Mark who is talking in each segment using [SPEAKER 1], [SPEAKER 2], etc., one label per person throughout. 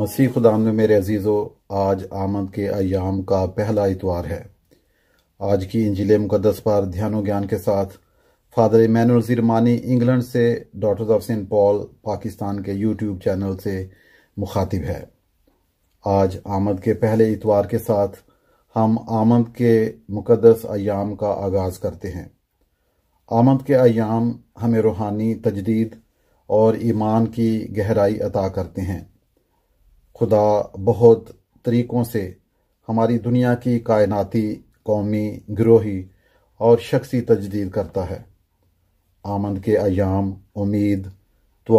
[SPEAKER 1] मसीह खुदाम में मेरे अजीज़ो आज आमद के अयाम का पहला इतवार है आज की इंजिल मुकदस पर ध्यान ज्ञान के साथ फादर इमानुल जिरमानी इंग्लैंड से daughters of saint Paul Pakistan के यूट्यूब चैनल से मुखातिब है आज आमद के पहले इतवार के साथ हम आमद के मुकदस अयाम का आगाज़ करते हैं आमद के अयाम हमें रूहानी तजदीद और ईमान की गहराई अता करते हैं खुदा बहुत तरीक़ों से हमारी दुनिया की कायनाती कौमी ग्रोही और शख्सी तजदीद करता है आमद के अयाम उम्मीद तो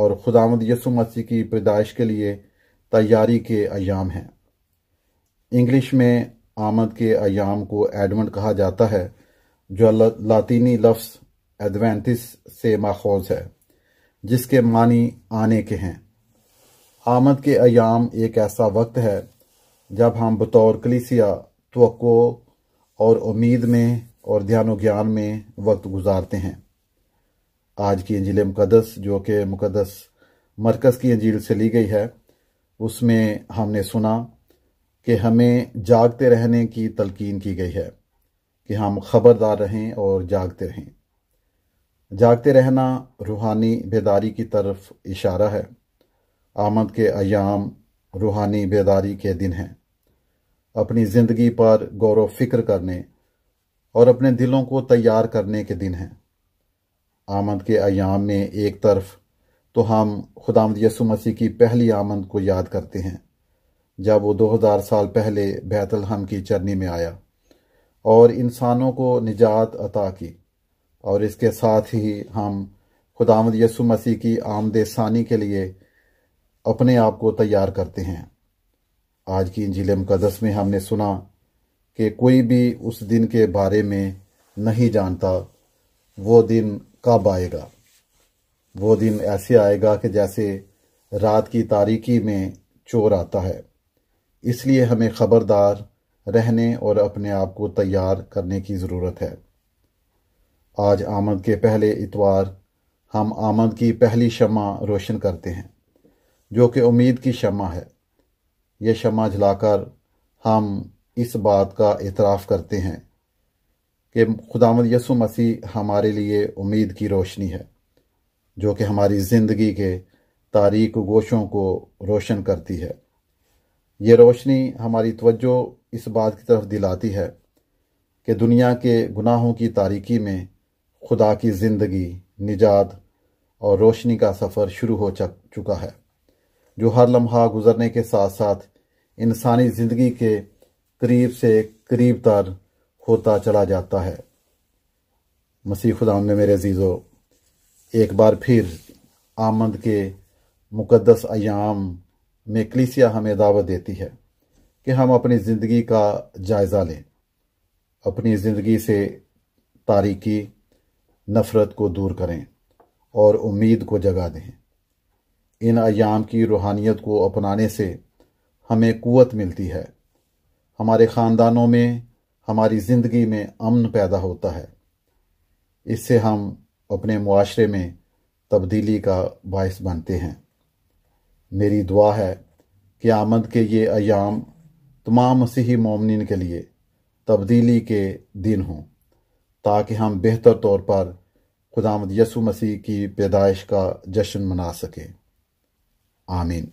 [SPEAKER 1] और खुदामद यसु मसीह की पैदाइश के लिए तैयारी के अयाम हैं इंग्लिश में आमद के अयाम को एडमंड कहा जाता है जो लातीनी लफ्स एडवेंटिस से माखोज है जिसके मानी आने के हैं आमद के अयाम एक ऐसा वक्त है जब हम बतौर कलीसिया तो और उम्मीद में और ध्यान ज्ञान में वक्त गुजारते हैं आज की अंजील मुकदस जो कि मुकदस मरकज़ की अंजील से ली गई है उसमें हमने सुना कि हमें जागते रहने की तलकीन की गई है कि हम खबरदार रहें और जागते रहें जागते रहना रूहानी बेदारी की तरफ इशारा है आमद के अयाम रूहानी बेदारी के दिन हैं अपनी ज़िंदगी पर गौर फिक्र करने और अपने दिलों को तैयार करने के दिन हैं आमद के अयाम में एक तरफ तो हम खुदाम यसु मसीह की पहली आमद को याद करते हैं जब वो 2000 साल पहले हम की चरनी में आया और इंसानों को निजात अता की और इसके साथ ही हम खुदामद यसु मसीह की आमद सानी के लिए अपने आप को तैयार करते हैं आज की इंजिल मुकदस में हमने सुना कि कोई भी उस दिन के बारे में नहीं जानता वो दिन कब आएगा वो दिन ऐसे आएगा कि जैसे रात की तारीकी में चोर आता है इसलिए हमें खबरदार रहने और अपने आप को तैयार करने की ज़रूरत है आज आमद के पहले इतवार हम आमद की पहली शमा रोशन करते हैं जो कि उम्मीद की शमा है यह शमा जलाकर हम इस बात का एतराफ़ करते हैं कि खुदामद यसु मसीह हमारे लिए उम्मीद की रोशनी है जो कि हमारी ज़िंदगी के तारीख गोशों को रोशन करती है ये रोशनी हमारी तवज्जो इस बात की तरफ दिलाती है कि दुनिया के गुनाहों की तारीकी में खुदा की ज़िंदगी निजात और रोशनी का सफ़र शुरू हो चुका है जो हर लम्हा गुजरने के साथ साथ इंसानी ज़िंदगी के करीब से करीब तर होता चला जाता है मसीह खुदा ने मेरे अजीज़ो एक बार फिर आमद के मुकदस अयाम में कलिसिया हमें दावत देती है कि हम अपनी ज़िंदगी का जायज़ा लें अपनी ज़िंदगी से तारीकी नफ़रत को दूर करें और उम्मीद को जगा दें इन अयाम की रूहानियत को अपनाने से हमें क़वत मिलती है हमारे ख़ानदानों में हमारी ज़िंदगी में अमन पैदा होता है इससे हम अपने माशरे में तब्दीली का बायस बनते हैं मेरी दुआ है कि आमद के ये अयाम तमाम मसीही ममिन के लिए तब्दीली के दिन हों ताकि हम बेहतर तौर पर खुदामद यसु मसीह की पैदाइश का जश्न मना सकें Amen.